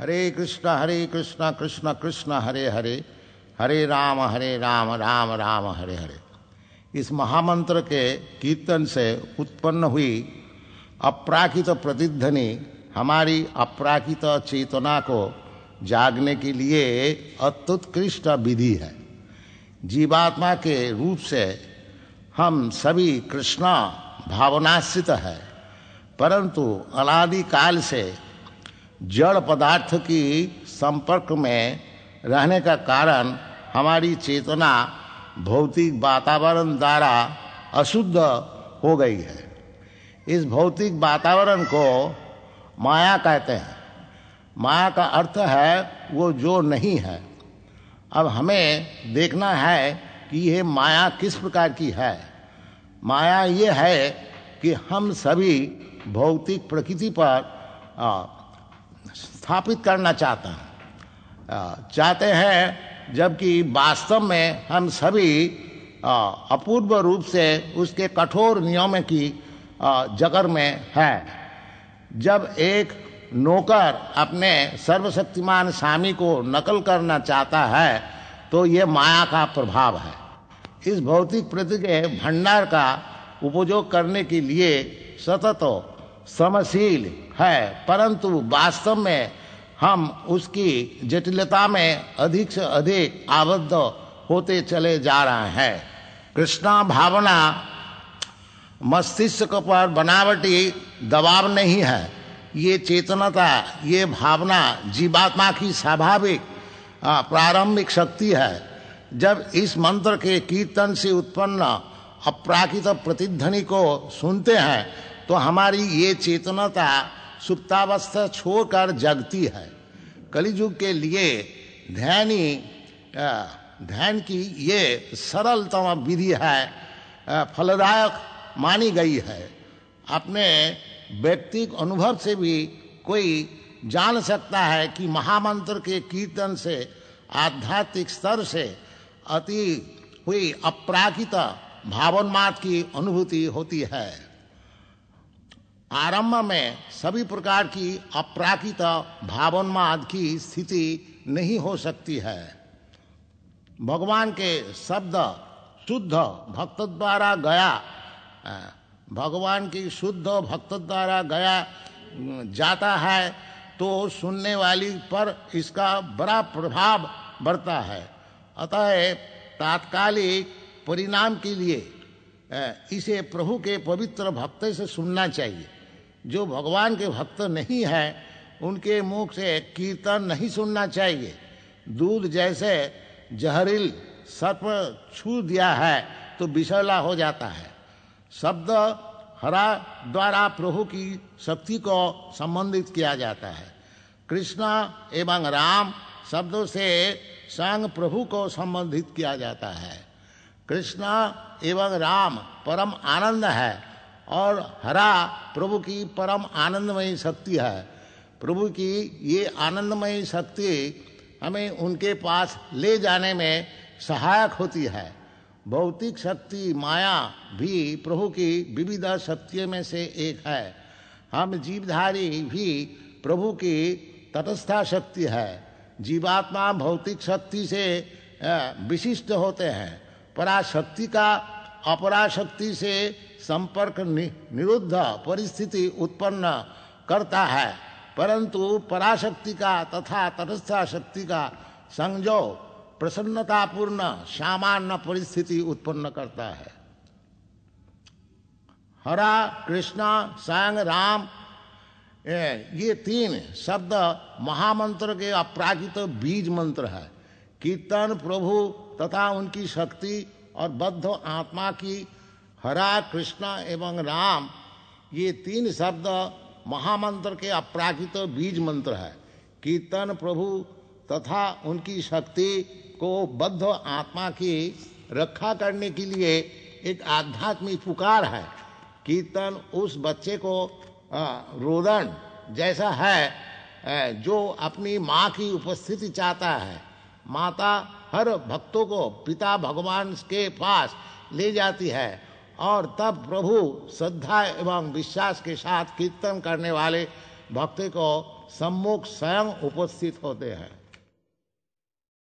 हरे कृष्ण हरे कृष्ण कृष्ण कृष्ण हरे हरे हरे राम हरे राम राम राम हरे हरे इस महामंत्र के कीर्तन से उत्पन्न हुई अपराकित प्रतिध्वनि हमारी अपराकित चेतना को जागने के लिए अत्युत्कृष्ट विधि है जीवात्मा के रूप से हम सभी कृष्णा भावनाश्रित है परंतु अनादिकाल से जड़ पदार्थ की संपर्क में रहने का कारण हमारी चेतना भौतिक वातावरण द्वारा अशुद्ध हो गई है इस भौतिक वातावरण को माया कहते हैं माया का अर्थ है वो जो नहीं है अब हमें देखना है कि ये माया किस प्रकार की है माया ये है कि हम सभी भौतिक प्रकृति पर स्थापित करना चाहता हूँ चाहते हैं जबकि वास्तव में हम सभी अपूर्व रूप से उसके कठोर नियम की जगर में है जब एक नौकर अपने सर्वशक्तिमान स्वामी को नकल करना चाहता है तो ये माया का प्रभाव है इस भौतिक प्रति के भंडार का उपयोग करने के लिए सतत समशील है परंतु वास्तव में हम उसकी जटिलता में अधिक से अधिक आबद्ध होते चले जा रहे हैं कृष्णा भावना मस्तिष्क पर बनावटी दबाव नहीं है ये चेतनता ये भावना जीवात्मा की स्वाभाविक प्रारंभिक शक्ति है जब इस मंत्र के कीर्तन से उत्पन्न अपराकृत प्रतिध्वनि को सुनते हैं तो हमारी ये चेतनता सुप्तावस्था छोड़कर जगती है कलिजुग के लिए ध्यानी ध्यान की ये सरलतम विधि है फलदायक मानी गई है अपने व्यक्तिक अनुभव से भी कोई जान सकता है कि महामंत्र के कीर्तन से आध्यात्मिक स्तर से अति हुई अपराकित भावोन्माद की अनुभूति होती है आरंभ में सभी प्रकार की अप्राकृत भावोन्माद की स्थिति नहीं हो सकती है भगवान के शब्द शुद्ध भक्त द्वारा गया भगवान की शुद्ध भक्त द्वारा गया जाता है तो सुनने वाली पर इसका बड़ा प्रभाव बढ़ता है अतः तात्कालिक परिणाम के लिए इसे प्रभु के पवित्र भक्त से सुनना चाहिए जो भगवान के भक्त नहीं हैं उनके मुख से कीर्तन नहीं सुनना चाहिए दूध जैसे जहरील सर्प छू दिया है तो बिशला हो जाता है शब्द हरा द्वारा प्रभु की शक्ति को संबंधित किया जाता है कृष्ण एवं राम शब्दों से संग प्रभु को संबंधित किया जाता है कृष्ण एवं राम परम आनंद है और हरा प्रभु की परम आनंदमयी शक्ति है प्रभु की ये आनंदमयी शक्ति हमें उनके पास ले जाने में सहायक होती है भौतिक शक्ति माया भी प्रभु की विविध शक्तियों में से एक है हम जीवधारी भी प्रभु की तटस्था शक्ति है जीवात्मा भौतिक शक्ति से विशिष्ट होते हैं पराशक्ति का अपराशक्ति से संपर्क नि, निरुद्ध परिस्थिति उत्पन्न करता है परंतु पराशक्ति का तथा तटस्था शक्ति का संजो प्रसन्नतापूर्ण सामान्य परिस्थिति उत्पन्न करता है हरा कृष्णा सांग राम ये तीन शब्द महामंत्र के अपराजित बीज मंत्र है कीर्तन प्रभु तथा उनकी शक्ति और बद्ध आत्मा की हरा कृष्ण एवं राम ये तीन शब्द महामंत्र के अपराजित बीज मंत्र है कीर्तन प्रभु तथा उनकी शक्ति को बद्ध आत्मा की रक्षा करने के लिए एक आध्यात्मिक पुकार है कीर्तन उस बच्चे को रोदन जैसा है जो अपनी माँ की उपस्थिति चाहता है माता हर भक्तों को पिता भगवान के पास ले जाती है और तब प्रभु श्रद्धा एवं विश्वास के साथ कीर्तन करने वाले भक्ति को सम्मुख स्वयं उपस्थित होते हैं